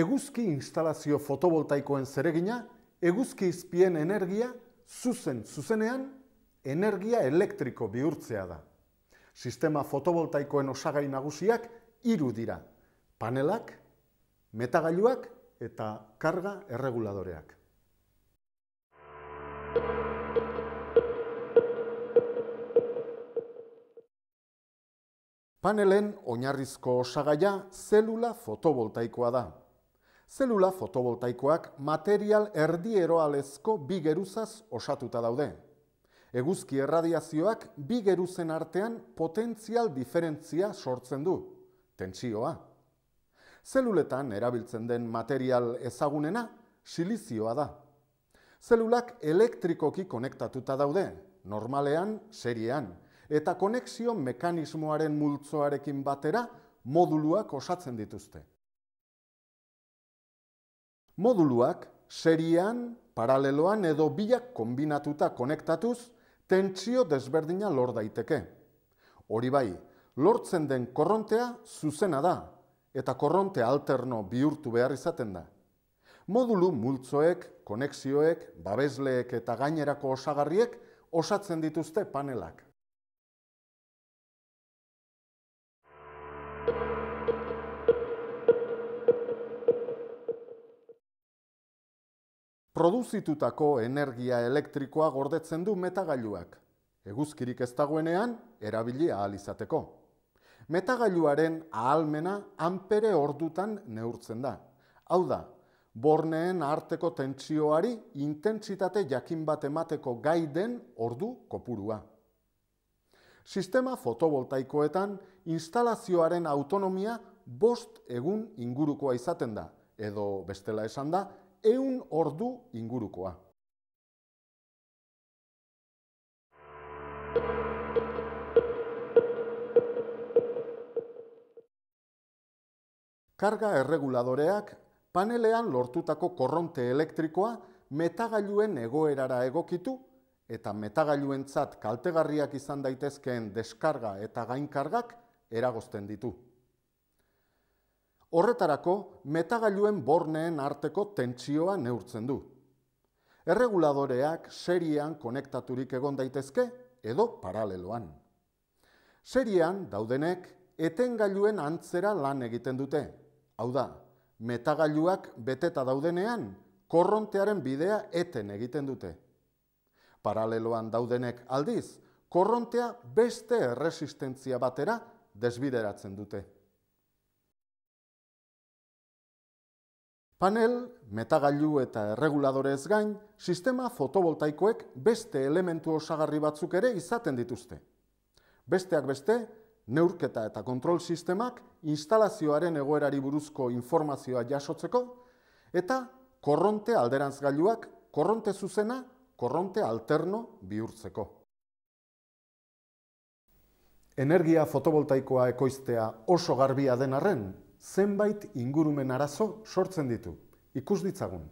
Eguzki instalazio fotovoltaikoen zeregina eguzki izpien energia zuzen zuzenean energia elektriko bihurtzea da. Sistema fotovoltaikoen osagai nagusiak hiru dira: panelak, metagailuak eta karga erreguladoreak. Panelen oinarrizko osagaia zelula fotovoltaikoa da. Zelula fotovoltaikoak material erdi eroalezko bi geruzaz osatuta daude. Eguzki erradiazioak bi geruzen artean potentzial diferentzia sortzen du, tentsioa. Zeluletan erabiltzen den material ezagunena silizioa da. Zelulak elektrikoki konektatuta daude, normalean, serian, eta konexio mekanismoaren multzoarekin batera moduluak osatzen dituzte. Moduluak serian, paraleloan edo biak kombinatuta konektatuz, tentsio desberdina lor daiteke. Hori bai, lortzen den korrontea zuzena da, eta korrontea alterno bihurtu behar izaten da. Modulu multzoek, konexioek, babesleek eta gainerako osagarriek osatzen dituzte panelak. Produzitutako energia elektrikoa gordetzen du metagailuak. Eguzkirik ez dagoenean, erabili ahal izateko. Metagailuaren ahalmena ampere ordutan neurtzen da. Hau da, borneen arteko tentsioari intentsitate jakin bat emateko gaiden ordu kopurua. Sistema fotovoltaikoetan instalazioaren autonomia bost egun ingurukoa izaten da, edo bestela esan da, eun ordu ingurukoa. Karga erreguladoreak panelean lortutako korronte elektrikoa metagailuen egoerara egokitu eta metagailuentzat kaltegarriak izan daitezkeen deskarga eta gainkargak eragozten ditu. Horretarako, metagailuen borneen arteko tentsioa neurtzen du. Erreguladoreak serian konektaturik egon daitezke edo paraleloan. Serian daudenek etengailuen antzera lan egiten dute. Hau da, metagailuak beteta daudenean, korrontearen bidea eten egiten dute. Paraleloan daudenek aldiz, korrontea beste erresistentzia batera desbideratzen dute. Panel, metagailu eta erreguladorez gain, sistema fotovoltaikoek beste elementu osagarri batzuk ere izaten dituzte. Besteak beste, neurketa eta kontrol sistemak instalazioaren egoerari buruzko informazioa jasotzeko eta korronte alderantzgailuak korronte zuzena korronte alterno bihurtzeko. Energia fotovoltaikoa ekoiztea oso garbia den arren, zenbait ingurumen arazo sortzen ditu. Ikus ditzagun.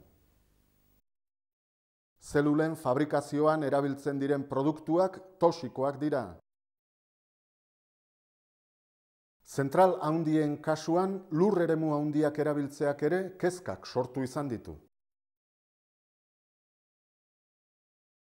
Zelulen fabrikazioan erabiltzen diren produktuak toxikoak dira, Zentral haundien kasuan lur eremu haundiak erabiltzeak ere kezkak sortu izan ditu.